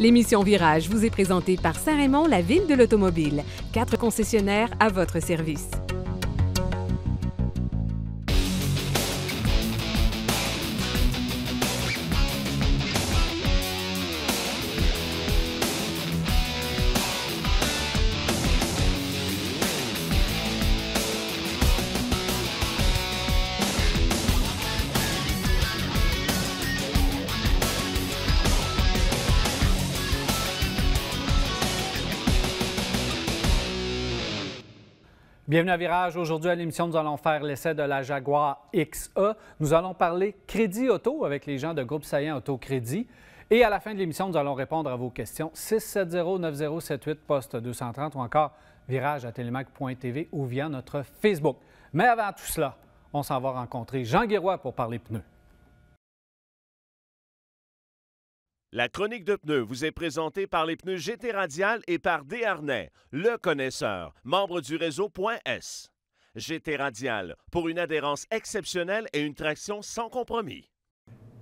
L'émission Virage vous est présentée par Saint-Raymond, la ville de l'automobile. Quatre concessionnaires à votre service. Bienvenue à Virage. Aujourd'hui, à l'émission, nous allons faire l'essai de la Jaguar XE. Nous allons parler crédit auto avec les gens de Groupe Saillant Auto Crédit. Et à la fin de l'émission, nous allons répondre à vos questions 670-9078, poste 230 ou encore virage à télémac.tv ou via notre Facebook. Mais avant tout cela, on s'en va rencontrer Jean Guérois pour parler pneus. La chronique de pneus vous est présentée par les pneus GT Radial et par Desharnais, le connaisseur, membre du réseau .S. GT Radial, pour une adhérence exceptionnelle et une traction sans compromis.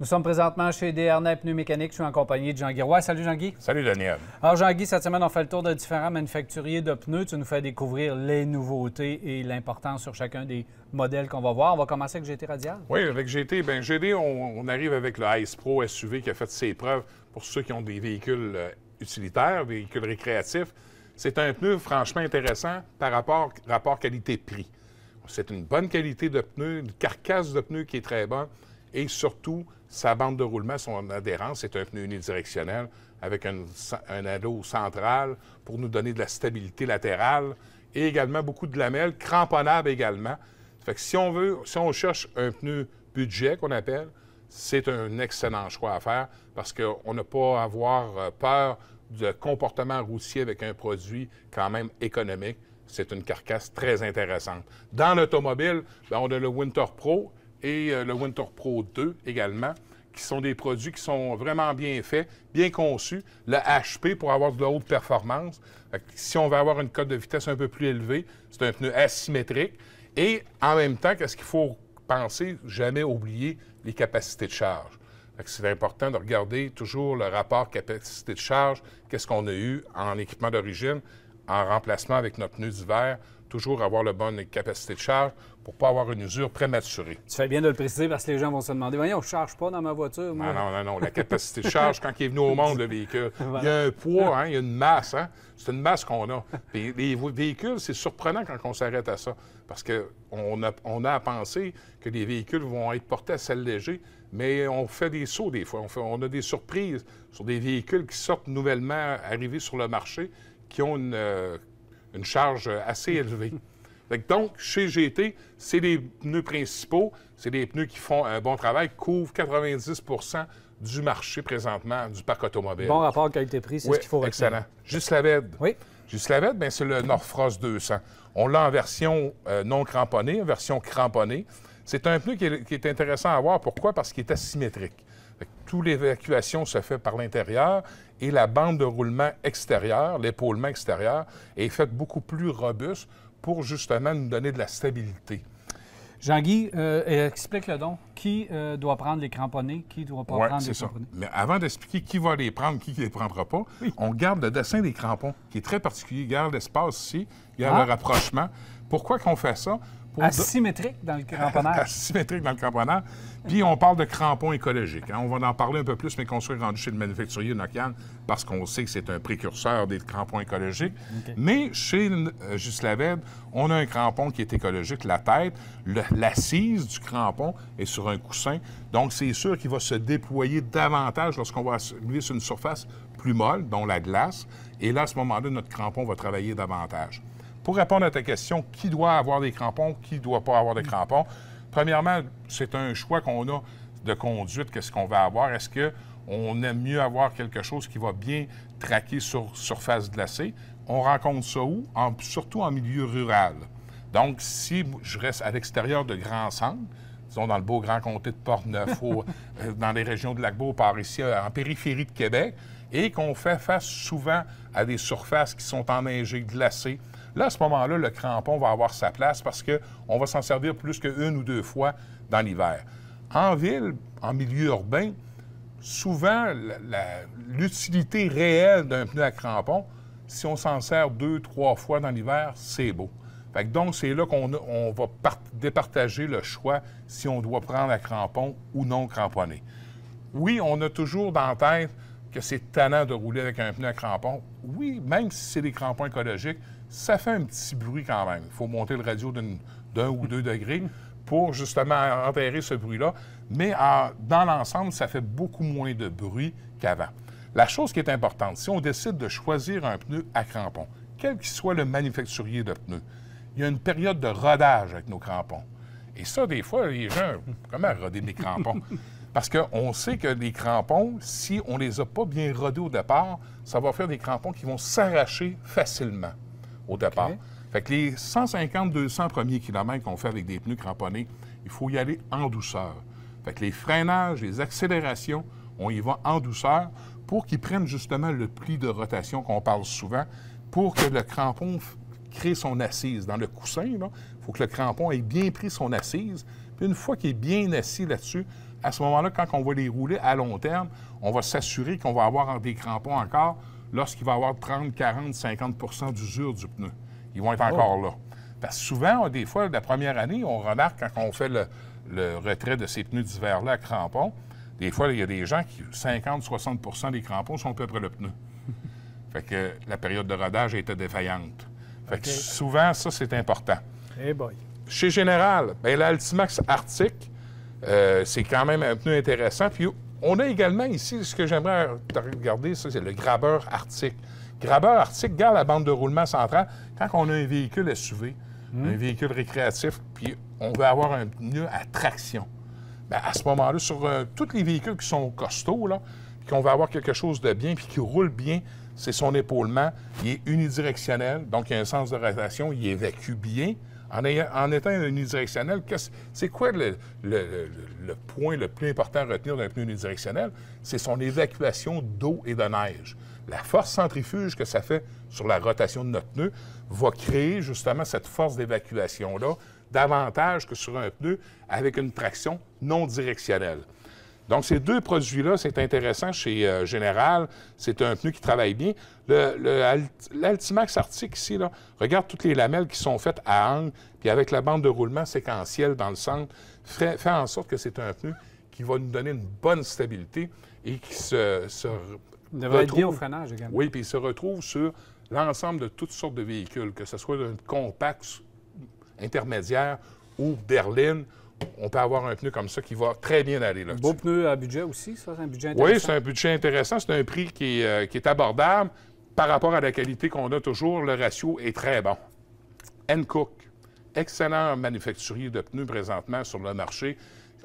Nous sommes présentement chez Pneus Mécaniques. Je suis en compagnie de Jean Roy. Salut Jean-Guy. Salut Daniel. Alors Jean-Guy, cette semaine, on fait le tour de différents manufacturiers de pneus. Tu nous fais découvrir les nouveautés et l'importance sur chacun des modèles qu'on va voir. On va commencer avec GT Radial. Oui, avec GT. Bien, GD, on, arrive avec le Ice Pro SUV qui a fait ses preuves pour ceux qui ont des véhicules euh, utilitaires, véhicules récréatifs. C'est un pneu franchement intéressant par rapport, rapport qualité-prix. C'est une bonne qualité de pneu, une carcasse de pneu qui est très bonne et surtout sa bande de roulement, son adhérence, c'est un pneu unidirectionnel avec un, un central pour nous donner de la stabilité latérale et également beaucoup de lamelles cramponnables également. Fait que si on veut, si on cherche un pneu budget qu'on appelle, c'est un excellent choix à faire parce qu'on n'a pas à avoir euh, peur de comportement routier avec un produit quand même économique. C'est une carcasse très intéressante. Dans l'automobile, ben, on a le Winter Pro et euh, le Winter Pro 2 également, qui sont des produits qui sont vraiment bien faits, bien conçus. Le HP pour avoir de la haute performance. Si on veut avoir une cote de vitesse un peu plus élevée, c'est un pneu asymétrique. Et en même temps, qu'est-ce qu'il faut penser? Jamais oublier les capacités de charge. C'est important de regarder toujours le rapport capacité de charge, qu'est-ce qu'on a eu en équipement d'origine, en remplacement avec notre pneu d'hiver, toujours avoir la bonne capacité de charge pour ne pas avoir une usure prématurée. Tu fais bien de le préciser parce que les gens vont se demander Voyons, on ne charge pas dans ma voiture. Moi. Non, non, non, La capacité de charge, quand il est venu au monde, le véhicule, il y a un poids, hein, il y a une masse. Hein. C'est une masse qu'on a. les véhicules, c'est surprenant quand on s'arrête à ça parce qu'on a, à penser que les véhicules vont être portés à s'alléger, mais on fait des sauts des fois. on a des surprises sur des véhicules qui sortent nouvellement arrivés sur le marché qui ont une, euh, une charge assez élevée. donc, chez GT, c'est les pneus principaux, c'est les pneus qui font un bon travail, couvrent 90 du marché présentement du parc automobile. Bon rapport qualité-prix, c'est ce qu'il faut excellent. Juste la Oui. Juste la ben, c'est le Norfrost 200. On l'a en version euh, non cramponnée, en version cramponnée. C'est un pneu qui est, intéressant à voir. Pourquoi? Parce qu'il est asymétrique l'évacuation se fait par l'intérieur et la bande de roulement extérieure, l'épaulement extérieur, est faite beaucoup plus robuste pour justement nous donner de la stabilité. Jean-Guy, euh, explique-le donc. Qui euh, doit prendre les cramponnés, qui ne doit pas prendre les ça. Mais avant d'expliquer qui va les prendre, qui ne les prendra pas, on garde le dessin des crampons, qui est très particulier. Garde l'espace ici, garde a ah. le rapprochement. Pourquoi qu'on fait ça? Asymétrique dans le cramponnage. Asymétrique dans le cramponnage. Puis on parle de crampons écologiques. Hein. On va en parler un peu plus, mais construit soit rendu chez le manufacturier Nokian, parce qu'on sait que c'est un précurseur des crampons écologiques. Mais chez euh, la on a un crampon qui est écologique, la tête. L'assise du crampon est sur un coussin. Donc, c'est sûr qu'il va se déployer davantage lorsqu'on va glisser sur une surface plus molle, dont la glace. Et là, à ce moment-là, notre crampon va travailler davantage. Pour répondre à ta question, qui doit avoir des crampons, qui ne doit pas avoir des mm. crampons, premièrement, c'est un choix qu'on a de conduite, qu'est-ce qu'on va avoir. Est-ce qu'on aime mieux avoir quelque chose qui va bien traquer sur surface glacée? On rencontre ça où? surtout en milieu rural. Donc, si je reste à l'extérieur de grands centres, disons dans le beau grand comté de Portneuf ou euh, dans les régions de Lac-Beau, par ici, euh, en périphérie de Québec, et qu'on fait face souvent à des surfaces qui sont enneigées, glacées, Là, à ce moment-là, le crampon va avoir sa place parce qu'on va s'en servir plus qu'une ou deux fois dans l'hiver. En ville, en milieu urbain, souvent, l'utilité réelle d'un pneu à crampon, si on s'en sert deux, trois fois dans l'hiver, c'est beau. donc, c'est là qu'on va départager le choix si on doit prendre un crampon ou non cramponné. Oui, on a toujours dans tête que c'est tannant de rouler avec un pneu à crampon. Oui, même si c'est des crampons écologiques, ça fait un petit bruit quand même. Il faut monter le radio d'un ou deux degrés pour justement enterrer ce bruit-là. Mais euh, dans l'ensemble, ça fait beaucoup moins de bruit qu'avant. La chose qui est importante, si on décide de choisir un pneu à crampons, quel qu'il soit le manufacturier de pneus, il y a une période de rodage avec nos crampons. Et ça, des fois, les gens, comment roder mes crampons? Parce qu'on sait que les crampons, si on ne les a pas bien rodés au départ, ça va faire des crampons qui vont s'arracher facilement au départ. Fait que les 150-200 premiers kilomètres qu'on fait avec des pneus cramponnés, il faut y aller en douceur. Fait que les freinages, les accélérations, on y va en douceur pour qu'ils prennent justement le pli de rotation qu'on parle souvent, pour que le crampon crée son assise. Dans le coussin, il faut que le crampon ait bien pris son assise. Puis une fois qu'il est bien assis là-dessus, à ce moment-là, quand on va les rouler à long terme, on va s'assurer qu'on va avoir des crampons encore lorsqu'il va avoir 30, 40, 50 d'usure du pneu. Ils vont être oh. encore là. Parce que souvent, des fois, la première année, on remarque quand on fait le, retrait de ces pneus d'hiver-là à crampons, des fois, il y a des gens qui, 50-60 des crampons sont à peu près le pneu. fait que la période de rodage était défaillante. Fait que souvent, ça, c'est important. Eh boy. Chez Général, bien, l'Altimax Arctic, euh, c'est quand même un pneu intéressant. Puis on a également ici, ce que j'aimerais regarder, ça, c'est le grabeur arctique. Grabeur arctique, garde la bande de roulement centrale. Quand on a un véhicule SUV, hmm. un véhicule récréatif, puis on veut avoir un pneu à traction, ben, à ce moment-là, sur euh, tous les véhicules qui sont costauds, là, qu'on veut avoir quelque chose de bien, puis qui roule bien, c'est son épaulement. Il est unidirectionnel, donc il y a un sens de rotation, il évacue bien. En, étant unidirectionnel, c'est quoi le, le, point le plus important à retenir d'un pneu unidirectionnel? C'est son évacuation d'eau et de neige. La force centrifuge que ça fait sur la rotation de notre pneu va créer justement cette force d'évacuation-là davantage que sur un pneu avec une traction non directionnelle. Donc, ces deux produits-là, c'est intéressant chez General. Euh, Général. C'est un pneu qui travaille bien. L'Altimax le, Arctic, ici, là, regarde toutes les lamelles qui sont faites à angle, puis avec la bande de roulement séquentielle dans le centre, fait, en sorte que c'est un pneu qui va nous donner une bonne stabilité et qui se, se au freinage également. Oui, puis il se retrouve sur l'ensemble de toutes sortes de véhicules, que ce soit un compact intermédiaire ou berline on peut avoir un pneu comme ça qui va très bien aller là. Beau pneu à budget aussi, ça, c'est un budget intéressant. Oui, c'est un budget intéressant. C'est un prix qui est, euh, abordable. Par rapport à la qualité qu'on a toujours, le ratio est très bon. Cook, excellent manufacturier de pneus présentement sur le marché.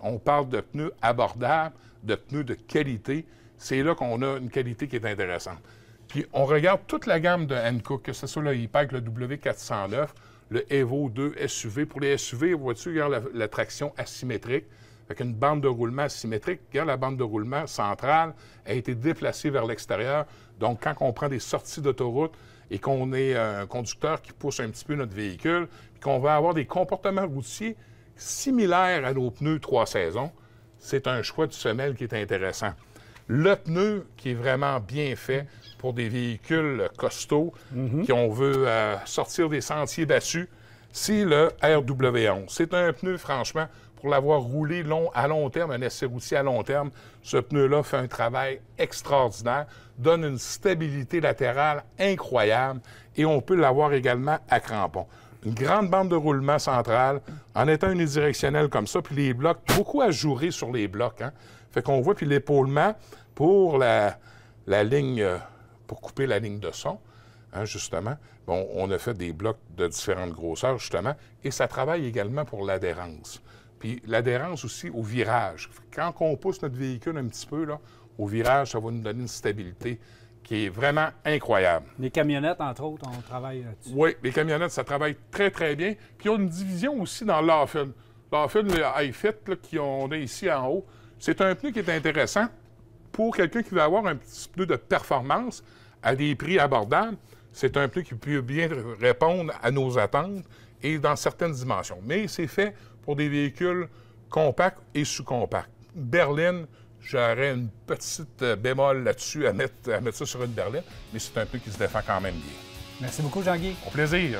On parle de pneus abordables, de pneus de qualité. C'est là qu'on a une qualité qui est intéressante. Puis on regarde toute la gamme de N-Cook, que ce soit le e le W409 le Evo 2 SUV. Pour les SUV, vois-tu, regarde la, la, traction asymétrique. Avec une bande de roulement asymétrique, regarde la bande de roulement centrale a été déplacée vers l'extérieur. Donc, quand on prend des sorties d'autoroute et qu'on est euh, un conducteur qui pousse un petit peu notre véhicule, puis qu'on va avoir des comportements routiers similaires à nos pneus trois saisons, c'est un choix de semelle qui est intéressant. Le pneu qui est vraiment bien fait, pour des véhicules costauds mhm. qui on veut euh, sortir des sentiers battus, c'est le RW11. C'est un pneu, franchement, pour l'avoir roulé long, à long terme, un essai routier à long terme, ce pneu-là fait un travail extraordinaire, donne une stabilité latérale incroyable et on peut l'avoir également à crampons. Une grande bande de roulement centrale, en étant unidirectionnel comme ça, puis les blocs, beaucoup à jouer sur les blocs. Hein? Fait qu'on voit, puis l'épaulement pour la, ligne... Euh, pour couper la ligne de son, hein, justement. Bon, on a fait des blocs de différentes grosseurs, justement, et ça travaille également pour l'adhérence. Puis l'adhérence aussi au virage. Quand on pousse notre véhicule un petit peu, là, au virage, ça va nous donner une stabilité qui est vraiment incroyable. Les camionnettes, entre autres, on travaille Oui, les camionnettes, ça travaille très, très bien. Puis ils ont une division aussi dans l'Affin. L'Affin, le high fit qu'on qui on a ici en haut, c'est un pneu qui est intéressant pour quelqu'un qui veut avoir un petit peu de performance à des prix abordables, c'est un peu qui peut bien répondre à nos attentes et dans certaines dimensions. Mais c'est fait pour des véhicules compacts et sous-compacts. Berline, j'aurais une petite euh, bémol là-dessus à mettre, à mettre ça sur une berline, mais c'est un peu qui se défend quand même bien. Merci beaucoup, Jean-Guy. Au plaisir.